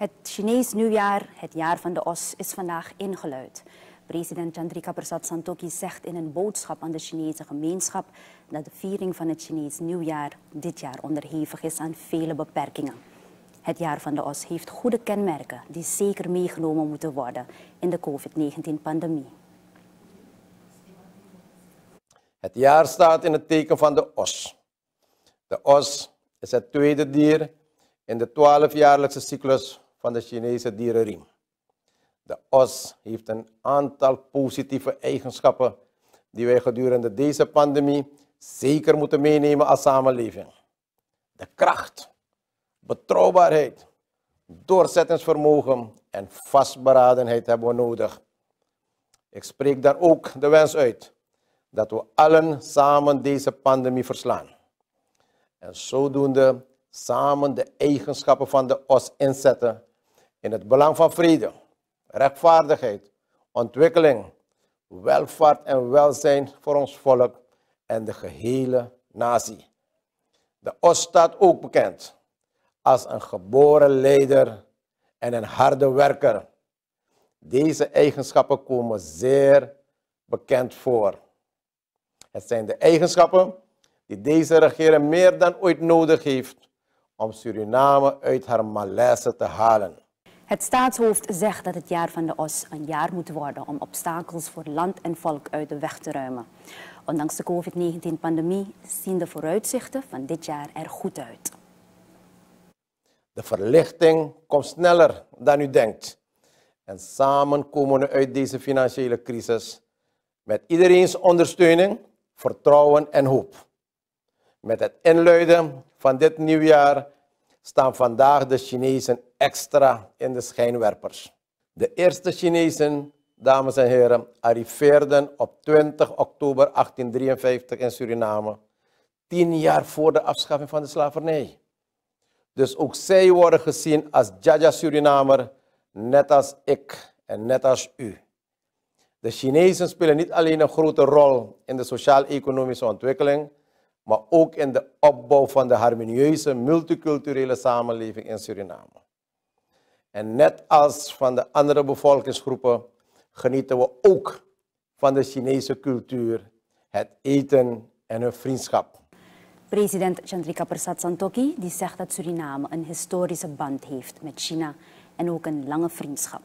Het Chinees nieuwjaar, het jaar van de os, is vandaag ingeluid. President Chandrika Prasad Santokhi zegt in een boodschap aan de Chinese gemeenschap dat de viering van het Chinees nieuwjaar dit jaar onderhevig is aan vele beperkingen. Het jaar van de os heeft goede kenmerken die zeker meegenomen moeten worden in de COVID-19-pandemie. Het jaar staat in het teken van de os. De os is het tweede dier in de 12-jaarlijkse cyclus van de Chinese dierenriem. De os heeft een aantal positieve eigenschappen die wij gedurende deze pandemie zeker moeten meenemen als samenleving. De kracht, betrouwbaarheid, doorzettingsvermogen en vastberadenheid hebben we nodig. Ik spreek daar ook de wens uit dat we allen samen deze pandemie verslaan. En zodoende samen de eigenschappen van de os inzetten in het belang van vrede, rechtvaardigheid, ontwikkeling, welvaart en welzijn voor ons volk en de gehele natie. De Oost staat ook bekend als een geboren leider en een harde werker. Deze eigenschappen komen zeer bekend voor. Het zijn de eigenschappen die deze regering meer dan ooit nodig heeft om Suriname uit haar malaise te halen. Het staatshoofd zegt dat het jaar van de os een jaar moet worden om obstakels voor land en volk uit de weg te ruimen. Ondanks de COVID-19-pandemie zien de vooruitzichten van dit jaar er goed uit. De verlichting komt sneller dan u denkt. En samen komen we uit deze financiële crisis met iedereens ondersteuning, vertrouwen en hoop. Met het inluiden van dit nieuwjaar staan vandaag de Chinezen extra in de schijnwerpers. De eerste Chinezen, dames en heren, arriveerden op 20 oktober 1853 in Suriname, tien jaar voor de afschaffing van de slavernij. Dus ook zij worden gezien als Jaja Surinamer, net als ik en net als u. De Chinezen spelen niet alleen een grote rol in de sociaal-economische ontwikkeling, maar ook in de opbouw van de harmonieuze multiculturele samenleving in Suriname. En net als van de andere bevolkingsgroepen genieten we ook van de Chinese cultuur, het eten en hun vriendschap. President Chandrika Persat Santokhi die zegt dat Suriname een historische band heeft met China en ook een lange vriendschap.